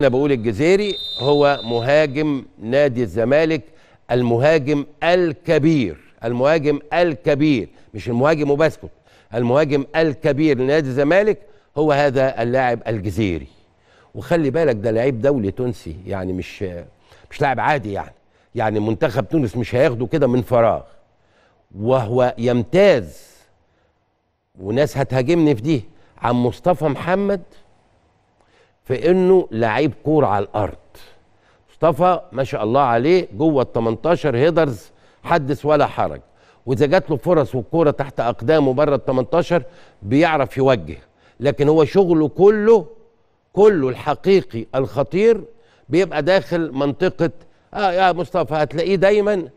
انا بقول الجزيري هو مهاجم نادي الزمالك المهاجم الكبير المهاجم الكبير مش المهاجم وبسكت المهاجم الكبير لنادي الزمالك هو هذا اللاعب الجزيري وخلي بالك ده لعيب دولي تونسي يعني مش مش لاعب عادي يعني يعني منتخب تونس مش هياخده كده من فراغ وهو يمتاز وناس هتهاجمني في دي عن مصطفى محمد في انه لعيب كوره على الارض مصطفى ما شاء الله عليه جوه ال 18 هيدرز حدث ولا حرج واذا جات له فرص والكوره تحت اقدامه بره ال 18 بيعرف يوجه لكن هو شغله كله كله الحقيقي الخطير بيبقى داخل منطقه اه يا مصطفى هتلاقيه دايما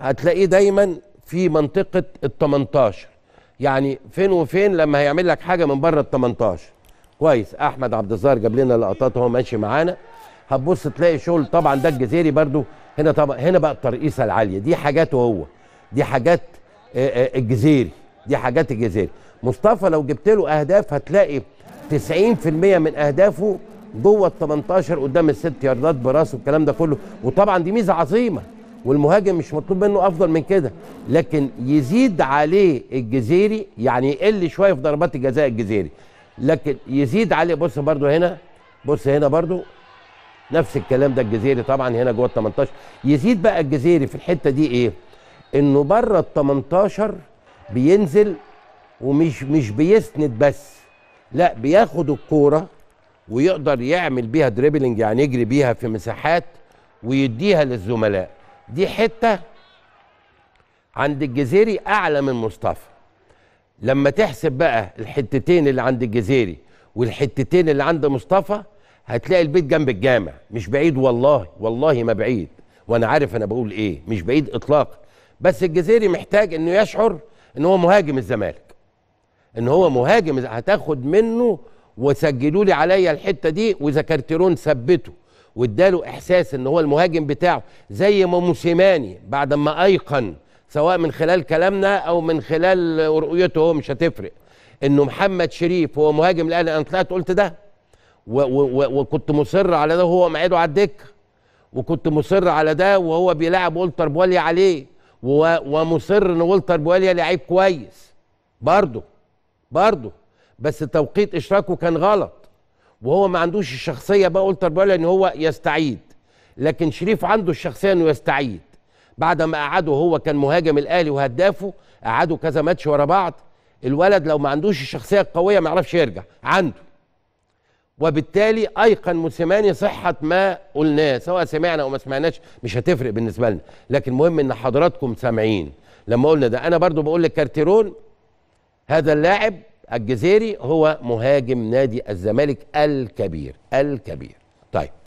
هتلاقيه دايما في منطقه ال 18 يعني فين وفين لما هيعمل لك حاجه من بره ال 18 كويس احمد عبد الظاهر جاب لنا لقطات وهو ماشي معانا هتبص تلاقي شغل طبعا ده الجزيري برده هنا طبعا هنا بقى الترقيصه العاليه دي حاجاته هو دي حاجات آه، آه، الجزيري دي حاجات الجزيري مصطفى لو جبت له اهداف هتلاقي 90% من اهدافه جوه ال 18 قدام الست ياردات براسه والكلام ده كله وطبعا دي ميزه عظيمه والمهاجم مش مطلوب منه افضل من كده لكن يزيد عليه الجزيري يعني يقل شويه في ضربات الجزاء الجزيري لكن يزيد عليه بص برضو هنا بص هنا برضو نفس الكلام ده الجزيري طبعا هنا جوه ال 18 يزيد بقى الجزيري في الحته دي ايه؟ انه بره ال 18 بينزل ومش مش بيسند بس لا بياخد الكوره ويقدر يعمل بيها دريبلنج يعني يجري بيها في مساحات ويديها للزملاء دي حته عند الجزيري اعلى من مصطفى لما تحسب بقى الحتتين اللي عند الجزيري والحتتين اللي عند مصطفى هتلاقي البيت جنب الجامع مش بعيد والله والله ما بعيد وانا عارف انا بقول ايه مش بعيد اطلاقا بس الجزيري محتاج انه يشعر ان هو مهاجم الزمالك ان هو مهاجم هتاخد منه وسجلوا لي عليا الحته دي كارتيرون ثبته واداله احساس ان هو المهاجم بتاعه زي ما موسيماني بعد ما ايقن سواء من خلال كلامنا او من خلال رؤيته هو مش هتفرق انه محمد شريف هو مهاجم الاهلي انا طلعت قلت ده و و وكنت مصر على ده وهو معيده على الدكه وكنت مصر على ده وهو بيلعب ولتر بوالي عليه ومصر ان ولتر بواليا لعيب كويس برضه برضه بس توقيت اشراكه كان غلط وهو ما عندوش الشخصيه بقى ولتر بواليا ان هو يستعيد لكن شريف عنده الشخصيه انه يستعيد بعد ما قعده هو كان مهاجم الاهلي وهدافه قعده كذا ماتش ورا بعض الولد لو ما عندوش الشخصيه القويه ما يعرفش يرجع عنده وبالتالي ايقن موسيماني صحه ما قلناه سواء سمعنا او ما سمعناش مش هتفرق بالنسبه لنا لكن مهم ان حضراتكم سامعين لما قلنا ده انا برضو بقول لك كارتيرون هذا اللاعب الجزيري هو مهاجم نادي الزمالك الكبير الكبير طيب